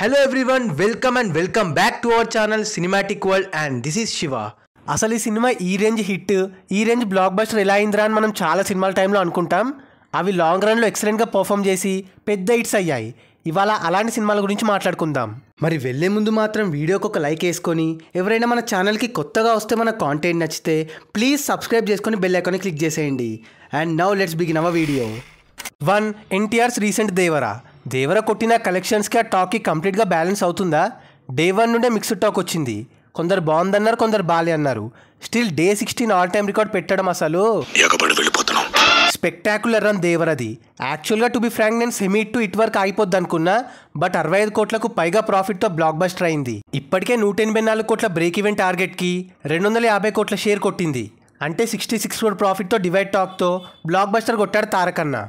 hello everyone welcome and welcome back to our channel cinematic world and this is Shiva అసలు ఈ cinema ఈ range hit ఈ range blockbuster ఎలా అయిందిరా అని మనం చాలా సినిమాల టైంలో అనుకుంటాం అవి లాంగ్ రన్లో ఎక్సలెంట్గా పర్ఫామ్ చేసి పెద్ద హిట్స్ అయ్యాయి ఇవాళ అలాంటి సినిమాల గురించి మాట్లాడుకుందాం మరి వెళ్ళే ముందు మాత్రం వీడియోకి ఒక లైక్ వేసుకొని ఎవరైనా మన ఛానల్కి కొత్తగా వస్తే మన కాంటెంట్ నచ్చితే ప్లీజ్ సబ్స్క్రైబ్ చేసుకొని బెల్ ఐకాన్ క్లిక్ చేసేయండి and now let's begin our video one NTR's recent Devara Devara కొట్టిన కలెక్షన్స్కి ఆ టాక్కి కంప్లీట్గా బ్యాలెన్స్ అవుతుందా డే వన్ నుండే మిక్స్డ్ టాక్ వచ్చింది కొందరు బాగుందన్నారు కొందరు బాలే అన్నారు still day sixteen all time record పెట్టడం అసలు స్పెక్టాకులర్ రన్ దేవరది యాక్చువల్గా టు బి ఫ్రాంక్ నేను సెమీ టు ఇట్ వరకు అయిపోద్ది అనుకున్నా బట్ అరవై ఐదు కోట్లకు పైగా ప్రాఫిట్తో బ్లాక్ బస్టర్ అయింది ఇప్పటికే నూట ఎనభై నాలుగు కోట్ల బ్రేక్ ఈవెంట్ టార్గెట్కి రెండు వందల యాభై కోట్ల షేర్ కొట్టింది అంటే సిక్స్టీ సిక్స్ కోట్ ప్రాఫిట్తో డివైడ్ టాక్తో బ్లాక్ బస్టర్ కొట్టాడు తారకన్నా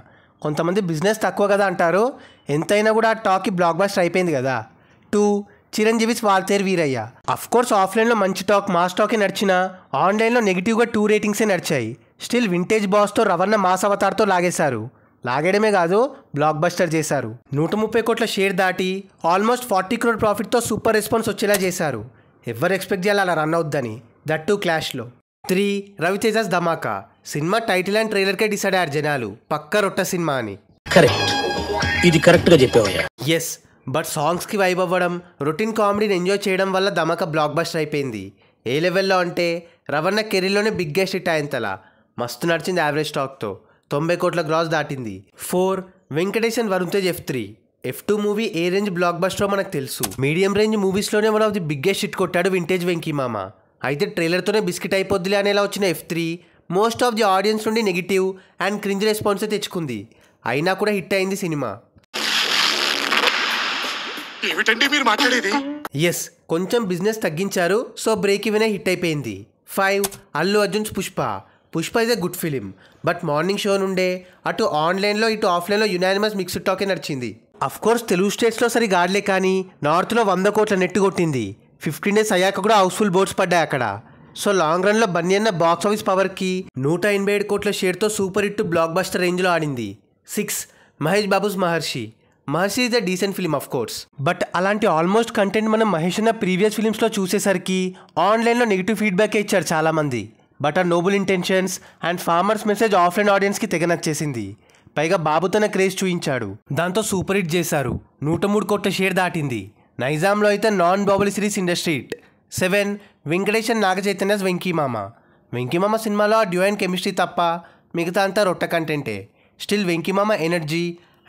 కొంతమంది బిజినెస్ తక్కువ కదా అంటారు ఎంతైనా కూడా ఆ టాక్కి బ్లాక్ బాస్టర్ అయిపోయింది కదా two Chiranjeevi's Waltair Veerayya of course ఆఫ్లైన్లో మంచి టాక్ మా స్టాకే నడిచిన ఆన్లైన్లో నెగిటివ్గా టూ రేటింగ్సే నడిచాయి స్టిల్ వింటేజ్ బాస్తో రవణ మాస్ అవతార్తో లాగేశారు లాగేయడమే కాదు బ్లాక్ బస్టర్ చేశారు నూట ముప్పై కోట్ల షేర్ దాటి ఆల్మోస్ట్ ఫార్టీ క్రోడ్ ప్రాఫిట్తో సూపర్ రెస్పాన్స్ వచ్చేలా చేశారు ఎవరు ఎక్స్పెక్ట్ చేయాలి అలా రన్ అవుద్దని దట్ టు క్లాష్లో three Ravi Teja's Dhamaka cinema title and ట్రైలర్కే డిసైడ్ అయ్యారు జనాలు పక్క రొట్ట సినిమా అని కరెక్ట్ ఇది కరెక్ట్గా ఎస్ బట్ సాంగ్స్కి వైబ్ అవ్వడం రొటీన్ కామెడీని ఎంజాయ్ చేయడం వల్ల ధమాకా బ్లాక్ బస్టర్ అయిపోయింది ఏ లెవెల్లో అంటే రవణ కెరీర్లోనే బిగ్గెస్ట్ హిట్ అయిన తల మస్తు నడిచింది యావరేజ్ స్టాక్తో తొంభై కోట్ల గ్రాస్ దాటింది ఫోర్ వెంకటేశన్ Varun Tej F three F two movie a range blockbuster మనకు తెలుసు మీడియం రేంజ్ మూవీస్లోనే one of the biggest hit కొట్టాడు వింటేజ్ వెంకీ మామ అయితే ట్రైలర్తోనే బిస్కెట్ అయిపోద్దిలే అనేలా వచ్చిన F three most of the audience నుండి నెగిటివ్ అండ్ క్రింజ్ రెస్పాన్స్ తెచ్చుకుంది అయినా కూడా హిట్ అయింది సినిమా ఎస్ కొంచెం బిజినెస్ తగ్గించారు సో బ్రేక్ ఇవనే హిట్ అయిపోయింది five Allu Arjun's Pushpa Pushpa is a good film but morning show నుండే అటు ఆన్లైన్లో ఇటు ఆఫ్లైన్లో యునానిమస్ మిక్స్డ్ టాకే నడిచింది అఫ్కోర్స్ తెలుగు స్టేట్స్లో సరి గాడ్లే కానీ నార్త్లో వంద కోట్ల నెట్టు కొట్టింది ఫిఫ్టీన్ డేస్ అయ్యాక కూడా హౌస్ఫుల్ బోర్డ్స్ పడ్డాయి అక్కడ సో లాంగ్ రన్లో బన్యన్న బాక్స్ ఆఫీస్ పవర్కి నూట ఎనభై ఏడు కోట్ల షేర్తో సూపర్ హిట్ బ్లాక్ బస్టర్ రేంజ్లో ఆడింది six Mahesh Babu's Maharshi Maharshi is a decent film of course but అలాంటి ఆల్మోస్ట్ కంటెంట్ మనం మహేష్ అన్న ప్రీవియస్ ఫిలిమ్స్లో చూసేసరికి ఆన్లైన్లో నెగిటివ్ ఫీడ్బ్యాక్ ఇచ్చారు చాలామంది బట్ ఆ noble intentions and farmers message offline ఆడియన్స్కి తెగ నచ్చేసింది పైగా బాబు తన క్రేజ్ చూయించాడు దాంతో సూపర్ హిట్ చేశారు నూట మూడు కోట్ల షేర్ దాటింది నైజాంలో అయితే నాన్ బాబులిసిరీస్ ఇండస్ట్రీ ఇండస్ట్రీట్ సెవెన్ వెంకటేశన్ చైతన్యస్ వెంకీమామ వెంకీమామ సినిమాలో ఆ డ్యూయన్ కెమిస్ట్రీ తప్ప మిగతా అంతా రొట్ట కంటెంటే still Venky Mama energy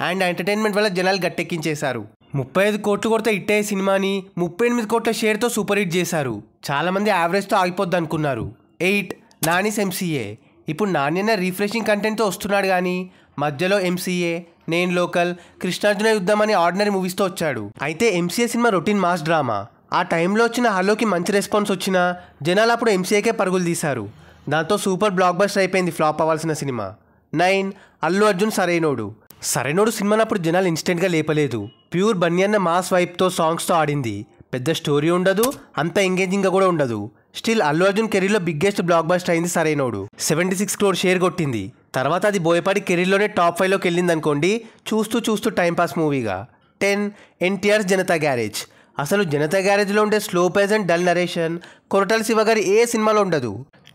and entertainment వల్ల జనాలు గట్టెక్కించేశారు ముప్పై ఐదు కోట్లు కొడితే ఇట్టే సినిమాని ముప్పై ఎనిమిది కోట్ల షేర్తో సూపర్ హిట్ చేశారు చాలామంది యావరేజ్తో ఆగిపోద్ది అనుకున్నారు ఎయిట్ నానిస్ ఎంసీఏ ఇప్పుడు నాణ్యన రీఫ్రెషింగ్ కంటెంట్తో వస్తున్నాడు కానీ మధ్యలో ఎంసీఏ నేను లోకల్ కృష్ణార్జున యుద్ధం అని ఆర్డినరీ మూవీస్తో వచ్చాడు అయితే MCA cinema routine mass drama ఆ టైంలో వచ్చిన హలోకి మంచి రెస్పాన్స్ వచ్చినా జనాలు అప్పుడు ఎంసీఏకే పరుగులు తీశారు దాంతో సూపర్ బ్లాక్ బస్టర్ అయిపోయింది ఫ్లాప్ అవ్వాల్సిన సినిమా నైన్ అల్లు అర్జున్ సరైనోడు సరైనోడు సినిమానప్పుడు అప్పుడు జనాలు ఇన్స్టెంట్గా లేపలేదు ప్యూర్ బన్యన్న మాస్ వైప్తో సాంగ్స్తో ఆడింది పెద్ద స్టోరీ ఉండదు అంత ఎంగేజింగ్గా కూడా ఉండదు స్టిల్ అల్లు అర్జున్ కెరీర్లో బిగ్గెస్ట్ బ్లాక్ బస్టర్ అయింది Sarrainodu seventy six crore share కొట్టింది తర్వాత అది బోయపాటి కెరీర్లోనే టాప్ ఫైవ్లోకి వెళ్ళింది అనుకోండి చూస్తూ చూస్తూ టైంపాస్ మూవీగా టెన్ ఎన్టీఆర్స్ జనతా గ్యారేజ్ అసలు జనతా గ్యారేజ్లో ఉండే slow pace and dull narration Koratala Siva గారి ఏ సినిమాలో ఉండదు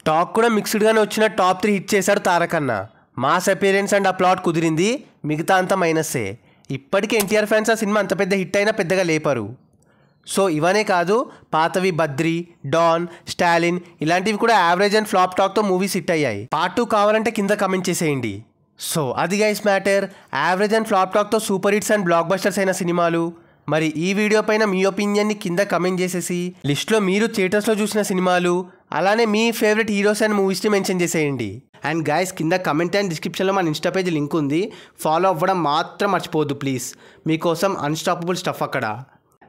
టాక్ కూడా మిక్స్డ్గానే వచ్చిన టాప్ త్రీ హిట్ చేశారు తారకన్న మాస్ అపీరెన్స్ అండ్ ఆ ప్లాట్ కుదిరింది మిగతా అంతా మైనస్సే ఇప్పటికీ ఎన్టీఆర్ ఫ్యాన్స్ ఆ సినిమా అంత పెద్ద హిట్ అయినా పెద్దగా లేపారు సో ఇవనే కాదు పాతవి బద్రి డాన్ స్టాలిన్ ఇలాంటివి కూడా యావరేజ్ అండ్ ఫ్లాప్ టాక్తో మూవీస్ హిట్ అయ్యాయి పార్ట్ టూ కావాలంటే కింద కమెంట్ చేసేయండి సో అది guys matter average and flop టాక్తో super hits and blockbusters అయిన సినిమాలు మరి ఈ వీడియో పైన మీ ఒపీనియన్ని కింద కమెంట్ చేసేసి లిస్ట్లో మీరు థియేటర్స్లో చూసిన సినిమాలు అలానే మీ ఫేవరెట్ హీరోస్ అండ్ మూవీస్ని మెన్షన్ చేసేయండి అండ్ గాయస్ కింద కమెంట్ అండ్ డిస్క్రిప్షన్లో మన ఇన్స్టా పేజ్ లింక్ ఉంది ఫాలో అవ్వడం మాత్రం మర్చిపోవద్దు ప్లీజ్ మీకోసం అన్స్టాపబుల్ స్టఫ్ అక్కడ